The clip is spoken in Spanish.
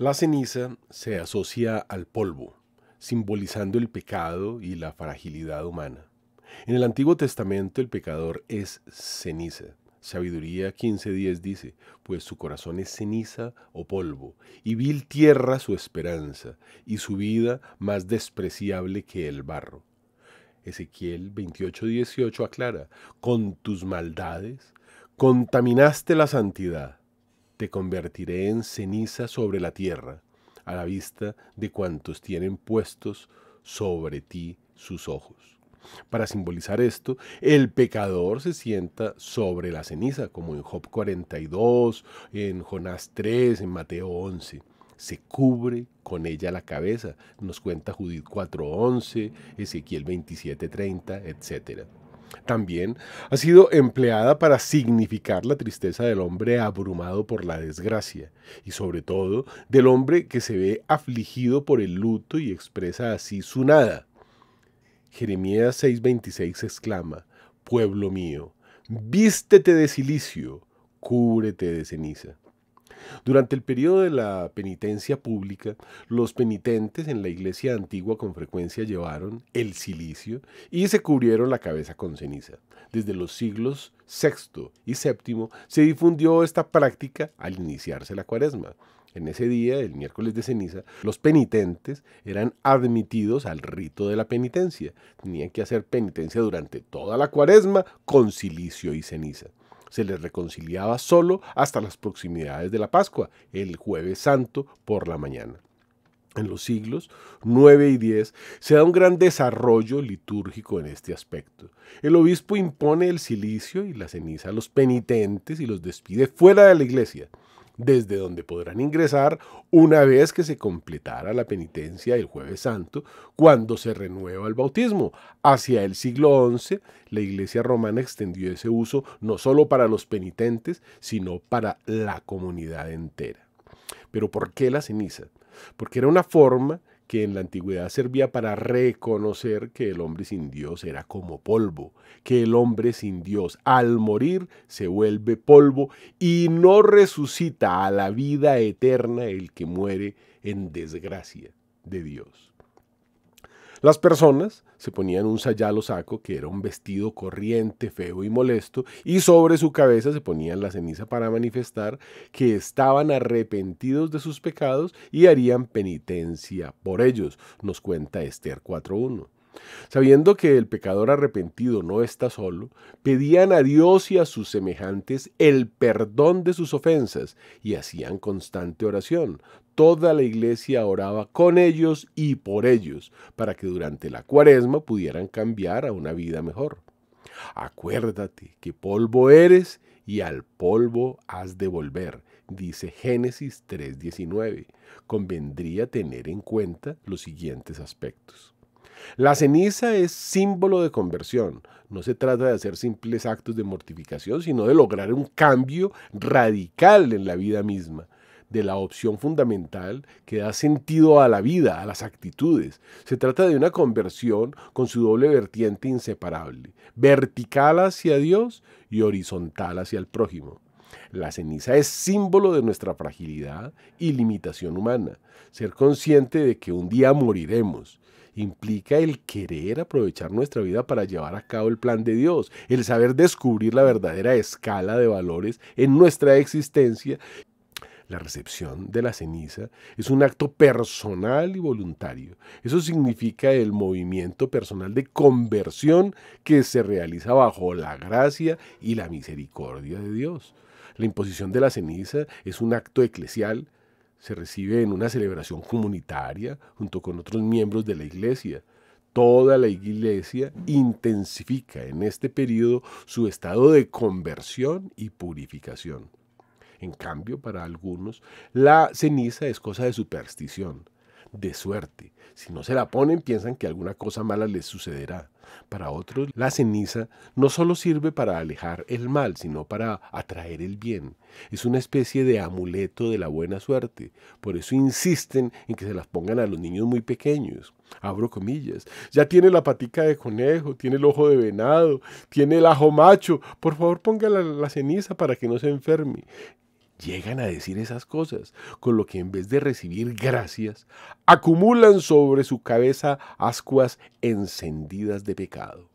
La ceniza se asocia al polvo, simbolizando el pecado y la fragilidad humana. En el Antiguo Testamento el pecador es ceniza. Sabiduría 15.10 dice, pues su corazón es ceniza o polvo, y vil tierra su esperanza, y su vida más despreciable que el barro. Ezequiel 28.18 aclara, con tus maldades contaminaste la santidad, te convertiré en ceniza sobre la tierra, a la vista de cuantos tienen puestos sobre ti sus ojos. Para simbolizar esto, el pecador se sienta sobre la ceniza, como en Job 42, en Jonás 3, en Mateo 11 se cubre con ella la cabeza, nos cuenta Judith 4.11, Ezequiel 27.30, etc. También ha sido empleada para significar la tristeza del hombre abrumado por la desgracia y sobre todo del hombre que se ve afligido por el luto y expresa así su nada. Jeremías 6:26 exclama, Pueblo mío, vístete de silicio, cúbrete de ceniza. Durante el periodo de la penitencia pública, los penitentes en la iglesia antigua con frecuencia llevaron el cilicio y se cubrieron la cabeza con ceniza. Desde los siglos VI y VII se difundió esta práctica al iniciarse la cuaresma. En ese día, el miércoles de ceniza, los penitentes eran admitidos al rito de la penitencia. Tenían que hacer penitencia durante toda la cuaresma con cilicio y ceniza se les reconciliaba solo hasta las proximidades de la Pascua, el jueves santo por la mañana. En los siglos 9 y 10 se da un gran desarrollo litúrgico en este aspecto. El obispo impone el cilicio y la ceniza a los penitentes y los despide fuera de la iglesia desde donde podrán ingresar una vez que se completara la penitencia el jueves santo, cuando se renueva el bautismo. Hacia el siglo XI, la Iglesia romana extendió ese uso no solo para los penitentes, sino para la comunidad entera. Pero ¿por qué la ceniza? Porque era una forma que en la antigüedad servía para reconocer que el hombre sin Dios era como polvo, que el hombre sin Dios al morir se vuelve polvo y no resucita a la vida eterna el que muere en desgracia de Dios. Las personas se ponían un sayalo saco, que era un vestido corriente, feo y molesto, y sobre su cabeza se ponían la ceniza para manifestar que estaban arrepentidos de sus pecados y harían penitencia por ellos, nos cuenta Esther 4.1. Sabiendo que el pecador arrepentido no está solo, pedían a Dios y a sus semejantes el perdón de sus ofensas y hacían constante oración, toda la iglesia oraba con ellos y por ellos, para que durante la cuaresma pudieran cambiar a una vida mejor. Acuérdate que polvo eres y al polvo has de volver, dice Génesis 3.19. Convendría tener en cuenta los siguientes aspectos. La ceniza es símbolo de conversión. No se trata de hacer simples actos de mortificación, sino de lograr un cambio radical en la vida misma de la opción fundamental que da sentido a la vida, a las actitudes. Se trata de una conversión con su doble vertiente inseparable, vertical hacia Dios y horizontal hacia el prójimo. La ceniza es símbolo de nuestra fragilidad y limitación humana. Ser consciente de que un día moriremos implica el querer aprovechar nuestra vida para llevar a cabo el plan de Dios, el saber descubrir la verdadera escala de valores en nuestra existencia la recepción de la ceniza es un acto personal y voluntario. Eso significa el movimiento personal de conversión que se realiza bajo la gracia y la misericordia de Dios. La imposición de la ceniza es un acto eclesial, se recibe en una celebración comunitaria junto con otros miembros de la iglesia. Toda la iglesia intensifica en este periodo su estado de conversión y purificación. En cambio, para algunos, la ceniza es cosa de superstición, de suerte. Si no se la ponen, piensan que alguna cosa mala les sucederá. Para otros, la ceniza no solo sirve para alejar el mal, sino para atraer el bien. Es una especie de amuleto de la buena suerte. Por eso insisten en que se las pongan a los niños muy pequeños. Abro comillas. Ya tiene la patica de conejo, tiene el ojo de venado, tiene el ajo macho. Por favor, ponga la ceniza para que no se enferme llegan a decir esas cosas, con lo que en vez de recibir gracias, acumulan sobre su cabeza ascuas encendidas de pecado.